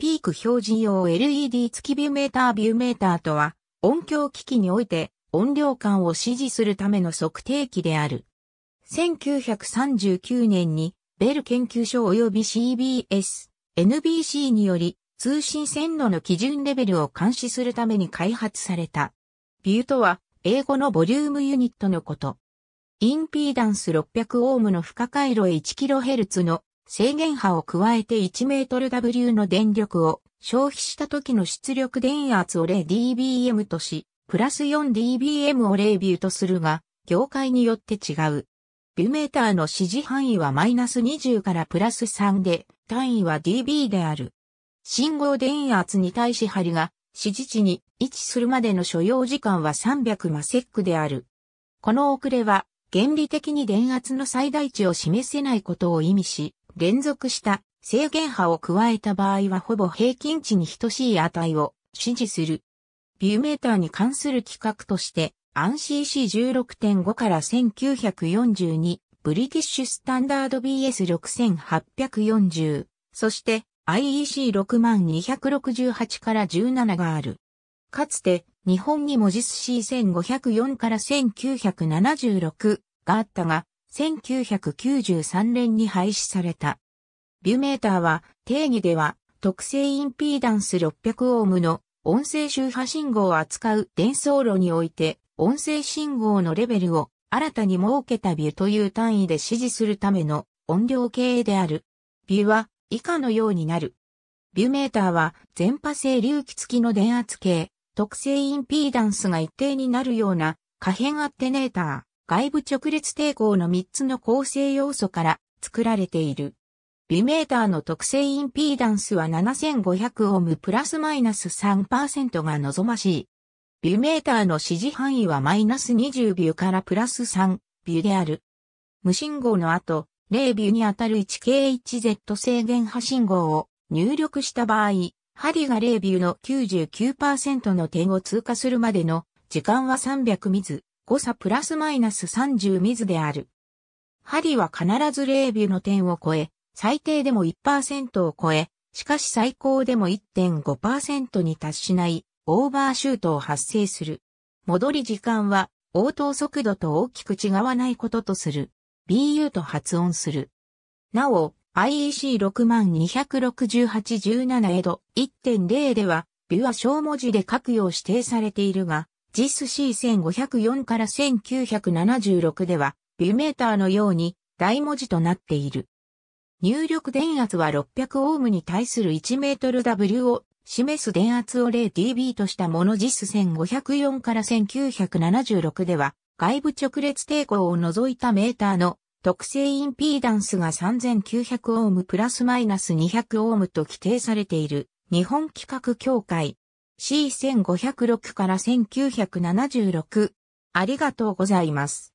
ピーク表示用 LED 付きビューメータービューメーターとは、音響機器において音量感を指示するための測定器である。1939年に、ベル研究所及び CBS、NBC により、通信線路の基準レベルを監視するために開発された。ビューとは、英語のボリュームユニットのこと。インピーダンス600オームの負荷回路 1kHz の制限波を加えて 1MW の電力を消費した時の出力電圧を 0dBm とし、プラス 4dBm を0ビューとするが、業界によって違う。ビューメーターの指示範囲はマイナス20からプラス3で、単位は dB である。信号電圧に対し針が指示値に位置するまでの所要時間は300マセックである。この遅れは原理的に電圧の最大値を示せないことを意味し、連続した制限波を加えた場合はほぼ平均値に等しい値を指示する。ビューメーターに関する規格として、a n c c 1 6 5から1942、ブリティッシュスタンダード BS6840、そして IEC6268 から17がある。かつて、日本にも実 C1504 から1976があったが、1993年に廃止された。ビュメーターは定義では特性インピーダンス600オームの音声周波信号を扱う伝送路において音声信号のレベルを新たに設けたビュという単位で指示するための音量計である。ビュは以下のようになる。ビュメーターは全波性隆起付きの電圧計、特性インピーダンスが一定になるような可変アッテネーター。外部直列抵抗の3つの構成要素から作られている。ビメーターの特性インピーダンスは7500オームプラスマイナス3%が望ましい。ビュメーターの指示範囲はマイナス20ビューからプラス3ビューである。無信号の後、0ビューにあたる 1KHZ 制限波信号を入力した場合、針が0ビューの99%の点を通過するまでの時間は300ミズ。誤差プラスマイナス30ミズである。針は必ず0ビュの点を超え、最低でも1%を超え、しかし最高でも1.5%に達しないオーバーシュートを発生する。戻り時間は応答速度と大きく違わないこととする。BU と発音する。なお、i e c 6 2 6 8 1 7エド1.0では、ビュは小文字で書くよう指定されているが、JIS C1504 から1976では、ビューメーターのように大文字となっている。入力電圧は600オームに対する1メートル W を示す電圧を 0dB としたもの JIS 1504から1976では、外部直列抵抗を除いたメーターの特性インピーダンスが3900オームプラスマイナス200オームと規定されている日本規格協会 C1506 から1976。ありがとうございます。